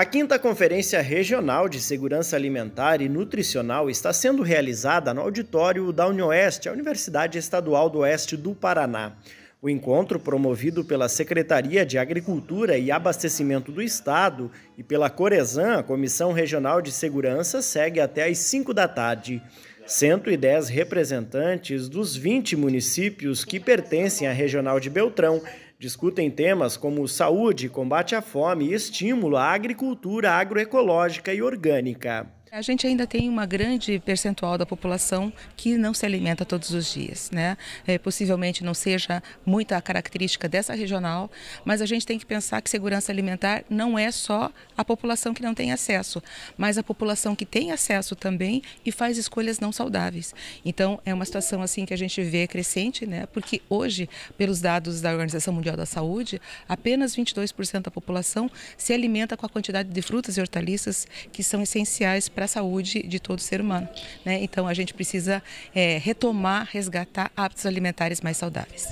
A quinta Conferência Regional de Segurança Alimentar e Nutricional está sendo realizada no auditório da UniOeste, a Universidade Estadual do Oeste do Paraná. O encontro, promovido pela Secretaria de Agricultura e Abastecimento do Estado e pela Coresan, a Comissão Regional de Segurança, segue até às 5 da tarde. 110 representantes dos 20 municípios que pertencem à Regional de Beltrão discutem temas como saúde, combate à fome e estímulo à agricultura agroecológica e orgânica. A gente ainda tem uma grande percentual da população que não se alimenta todos os dias, né? É, possivelmente não seja muita a característica dessa regional, mas a gente tem que pensar que segurança alimentar não é só a população que não tem acesso, mas a população que tem acesso também e faz escolhas não saudáveis. Então é uma situação assim que a gente vê crescente, né? Porque hoje, pelos dados da Organização Mundial da Saúde, apenas 22% da população se alimenta com a quantidade de frutas e hortaliças que são essenciais para a saúde de todo ser humano. Né? Então a gente precisa é, retomar, resgatar hábitos alimentares mais saudáveis.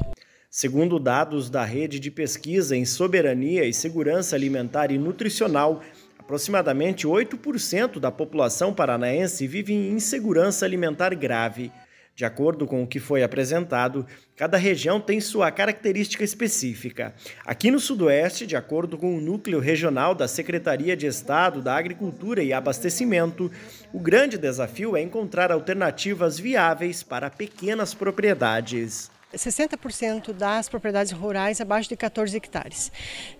Segundo dados da rede de pesquisa em soberania e segurança alimentar e nutricional, aproximadamente 8% da população paranaense vive em insegurança alimentar grave. De acordo com o que foi apresentado, cada região tem sua característica específica. Aqui no Sudoeste, de acordo com o núcleo regional da Secretaria de Estado da Agricultura e Abastecimento, o grande desafio é encontrar alternativas viáveis para pequenas propriedades. 60% das propriedades rurais abaixo de 14 hectares.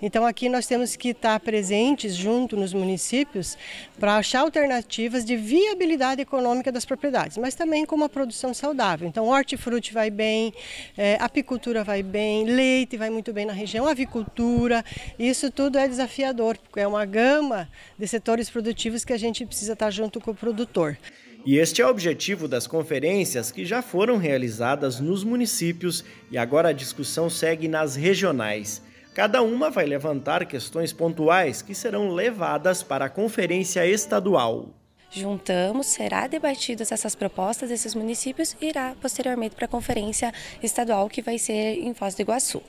Então aqui nós temos que estar presentes junto nos municípios para achar alternativas de viabilidade econômica das propriedades, mas também com uma produção saudável. Então hortifruti vai bem, é, apicultura vai bem, leite vai muito bem na região, avicultura, isso tudo é desafiador, porque é uma gama de setores produtivos que a gente precisa estar junto com o produtor. E este é o objetivo das conferências que já foram realizadas nos municípios e agora a discussão segue nas regionais. Cada uma vai levantar questões pontuais que serão levadas para a conferência estadual. Juntamos, será debatidas essas propostas desses municípios e irá posteriormente para a conferência estadual que vai ser em Foz do Iguaçu.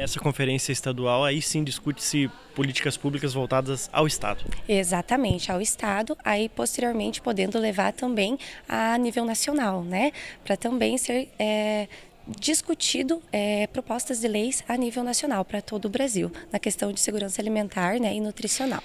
Nessa conferência estadual, aí sim discute-se políticas públicas voltadas ao Estado. Exatamente, ao Estado, aí posteriormente podendo levar também a nível nacional, né? Para também ser é, discutido é, propostas de leis a nível nacional para todo o Brasil, na questão de segurança alimentar né, e nutricional.